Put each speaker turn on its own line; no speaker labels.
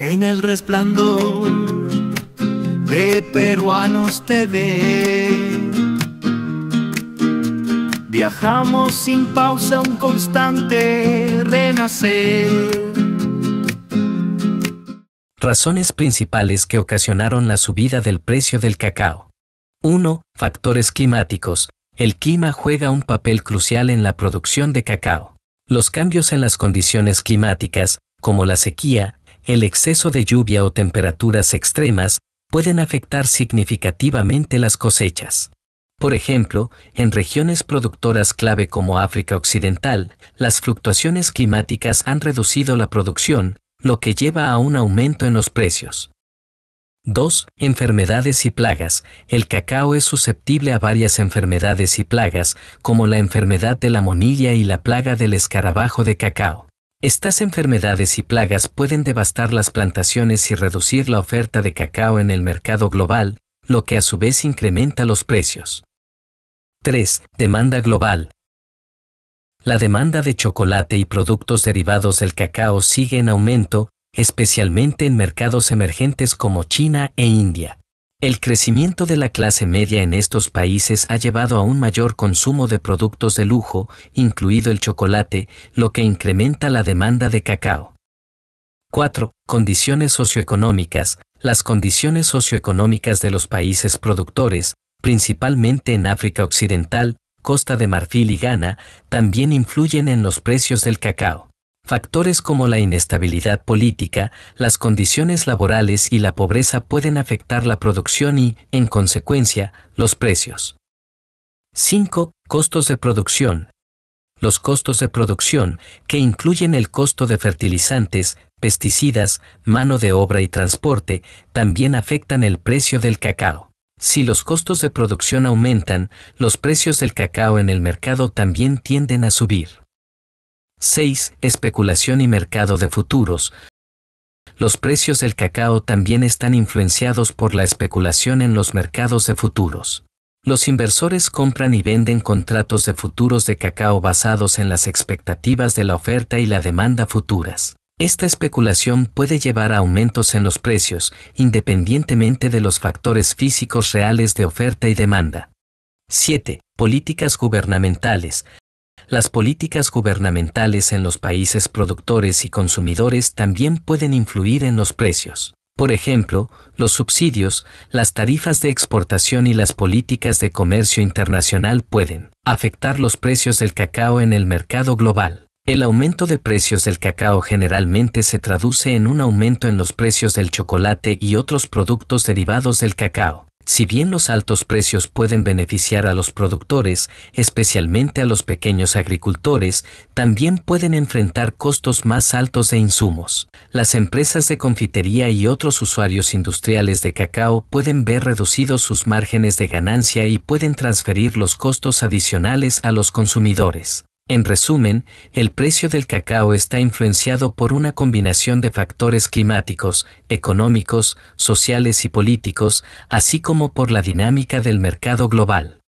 En el resplandor de peruanos TV Viajamos sin pausa un constante renacer Razones principales que ocasionaron la subida del precio del cacao 1. Factores climáticos El clima juega un papel crucial en la producción de cacao. Los cambios en las condiciones climáticas, como la sequía, el exceso de lluvia o temperaturas extremas pueden afectar significativamente las cosechas. Por ejemplo, en regiones productoras clave como África Occidental, las fluctuaciones climáticas han reducido la producción, lo que lleva a un aumento en los precios. 2. Enfermedades y plagas. El cacao es susceptible a varias enfermedades y plagas, como la enfermedad de la monilla y la plaga del escarabajo de cacao. Estas enfermedades y plagas pueden devastar las plantaciones y reducir la oferta de cacao en el mercado global, lo que a su vez incrementa los precios. 3. Demanda global. La demanda de chocolate y productos derivados del cacao sigue en aumento, especialmente en mercados emergentes como China e India. El crecimiento de la clase media en estos países ha llevado a un mayor consumo de productos de lujo, incluido el chocolate, lo que incrementa la demanda de cacao. 4. Condiciones socioeconómicas. Las condiciones socioeconómicas de los países productores, principalmente en África Occidental, Costa de Marfil y Ghana, también influyen en los precios del cacao. Factores como la inestabilidad política, las condiciones laborales y la pobreza pueden afectar la producción y, en consecuencia, los precios. 5. Costos de producción. Los costos de producción, que incluyen el costo de fertilizantes, pesticidas, mano de obra y transporte, también afectan el precio del cacao. Si los costos de producción aumentan, los precios del cacao en el mercado también tienden a subir. 6. Especulación y mercado de futuros. Los precios del cacao también están influenciados por la especulación en los mercados de futuros. Los inversores compran y venden contratos de futuros de cacao basados en las expectativas de la oferta y la demanda futuras. Esta especulación puede llevar a aumentos en los precios, independientemente de los factores físicos reales de oferta y demanda. 7. Políticas gubernamentales las políticas gubernamentales en los países productores y consumidores también pueden influir en los precios. Por ejemplo, los subsidios, las tarifas de exportación y las políticas de comercio internacional pueden afectar los precios del cacao en el mercado global. El aumento de precios del cacao generalmente se traduce en un aumento en los precios del chocolate y otros productos derivados del cacao. Si bien los altos precios pueden beneficiar a los productores, especialmente a los pequeños agricultores, también pueden enfrentar costos más altos de insumos. Las empresas de confitería y otros usuarios industriales de cacao pueden ver reducidos sus márgenes de ganancia y pueden transferir los costos adicionales a los consumidores. En resumen, el precio del cacao está influenciado por una combinación de factores climáticos, económicos, sociales y políticos, así como por la dinámica del mercado global.